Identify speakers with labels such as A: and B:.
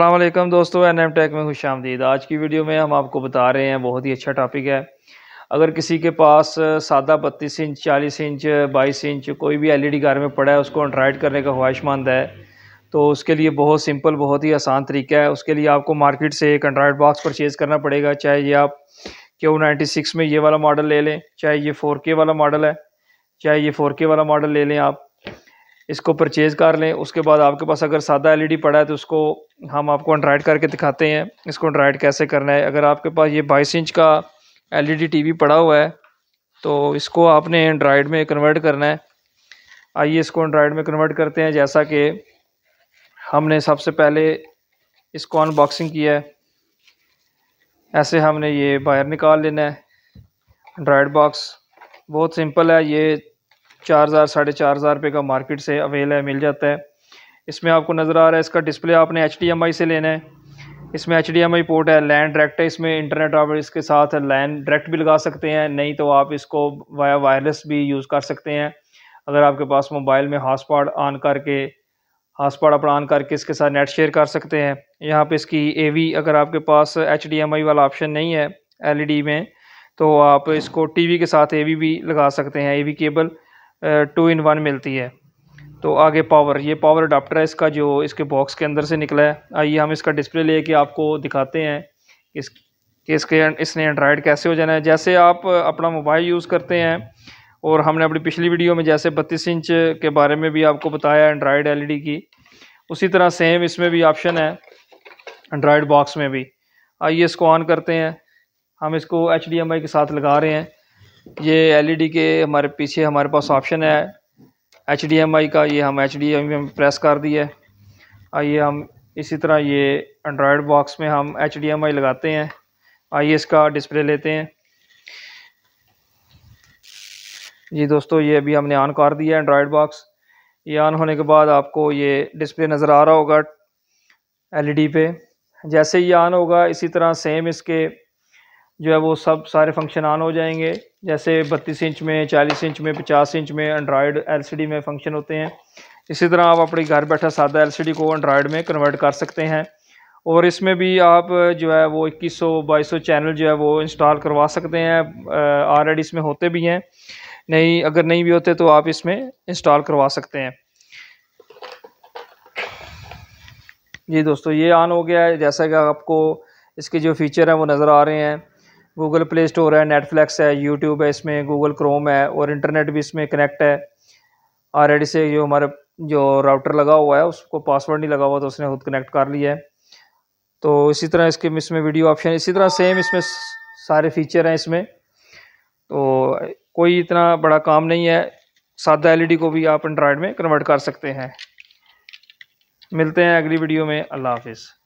A: अल्लाम दोस्तों N M take में खुश आमदीद आज की वीडियो में हम आपको बता रहे हैं बहुत ही अच्छा टॉपिक है अगर किसी के पास सादा बत्तीस इंच चालीस इंच बाईस इंच कोई भी एलईडी e घर में पड़ा है उसको एंड्राइड करने का ख्वाहिशमंद है तो उसके लिए बहुत सिंपल बहुत ही आसान तरीका है उसके लिए आपको मार्केट से एक एंड्राइड बॉक्स परचेज़ करना पड़ेगा चाहे ये आप क्यू नाइन्टी सिक्स में ये वाला मॉडल ले लें चाहे ये फोर के वाला मॉडल है चाहे ये फोर के वाला मॉडल ले लें आप इसको परचेज़ कर लें उसके बाद आपके पास अगर सादा एलईडी e पड़ा है तो उसको हम आपको एंड्राइड करके दिखाते हैं इसको एंड्राइड कैसे करना है अगर आपके पास ये बाईस इंच का एलईडी टीवी e पड़ा हुआ है तो इसको आपने एंड्राइड में कन्वर्ट करना है आइए इसको एंड्राइड में कन्वर्ट करते हैं जैसा कि हमने सबसे पहले इसको अनबॉक्सिंग किया है ऐसे हमने ये बाहर निकाल लेना है एंड्राइड बॉक्स बहुत सिंपल है ये चार हज़ार साढ़े चार हज़ार रुपये का मार्केट से अवेल है मिल जाता है इसमें आपको नज़र आ रहा है इसका डिस्प्ले आपने एच से लेना है इसमें एच पोर्ट है लैंड डायरेक्ट है इसमें इंटरनेट आप इसके साथ लैंड डायरेक्ट भी लगा सकते हैं नहीं तो आप इसको वाया वायरलेस भी यूज़ कर सकते हैं अगर आपके पास मोबाइल में हॉटस्पॉट ऑन करके हॉटस्पॉट अपना ऑन करके इसके साथ नेट शेयर कर सकते हैं यहाँ पे इसकी वी अगर आपके पास एच वाला ऑप्शन नहीं है डी e में तो आप इसको वी के साथ वी भी लगा सकते हैं V cable two in one मिलती है तो आगे पावर ये पावर अडाप्टर है इसका जो इसके बॉक्स के अंदर से निकला है आइए हम इसका डिस्प्ले कि आपको दिखाते हैं इस कि इसके इसने एंड्राइड कैसे हो जाना है जैसे आप अपना मोबाइल यूज़ करते हैं और हमने अपनी पिछली वीडियो में जैसे बत्तीस इंच के बारे में भी आपको बताया एंड्राइड एलईडी e की उसी तरह सेम इसमें भी ऑप्शन है एंड्राइड बॉक्स में भी आइए इसको ऑन करते हैं हम इसको एच के साथ लगा रहे हैं ये एलईडी e के हमारे पीछे हमारे पास ऑप्शन है एच का ये हम एच डी में प्रेस कर दिया आइए हम इसी तरह ये एंड्रॉयड बॉक्स में हम एच लगाते हैं आइए इसका डिस्प्ले लेते हैं जी दोस्तों ये अभी हमने ऑन कर दिया है एंड्रॉयड बॉक्स ये ऑन होने के बाद आपको ये डिस्प्ले नज़र आ रहा होगा एलईडी e पे जैसे ये ऑन होगा इसी तरह सेम इसके जो है वो सब सारे फंक्शन ऑन हो जाएंगे जैसे बत्तीस इंच में चालीस इंच में पचास इंच में एंड्रॉयड एलसीडी में फंक्शन होते हैं इसी तरह आप अपने घर बैठा सादा एलसीडी को एंड्रॉयड में कन्वर्ट कर सकते हैं और इसमें भी आप जो है वो इक्कीस सौ बाईस सौ चैनल जो है वो इंस्टॉल करवा सकते हैं ऑलरेडी इसमें होते भी हैं नहीं अगर नहीं भी होते तो आप इसमें इंस्टॉल करवा सकते हैं जी दोस्तों ये ऑन हो गया है जैसा कि आपको इसके जो फीचर हैं वो नज़र आ रहे हैं गूगल प्ले स्टोर है नेटफ्लिक्स है यूट्यूब है इसमें गूगल क्रोम है और इंटरनेट भी इसमें कनेक्ट है ऑलरेडी से जो हमारे जो राउटर लगा हुआ है उसको पासवर्ड नहीं लगा हुआ तो उसने खुद कनेक्ट कर लिया है तो इसी तरह इसके इसमें वीडियो ऑप्शन इसी तरह सेम इसमें सारे फीचर हैं इसमें तो कोई इतना बड़ा काम नहीं है सादा एलईडी e को भी आप एंड्रॉयड में कन्वर्ट कर सकते हैं मिलते हैं अगली वीडियो में अल्लाह हाफिज़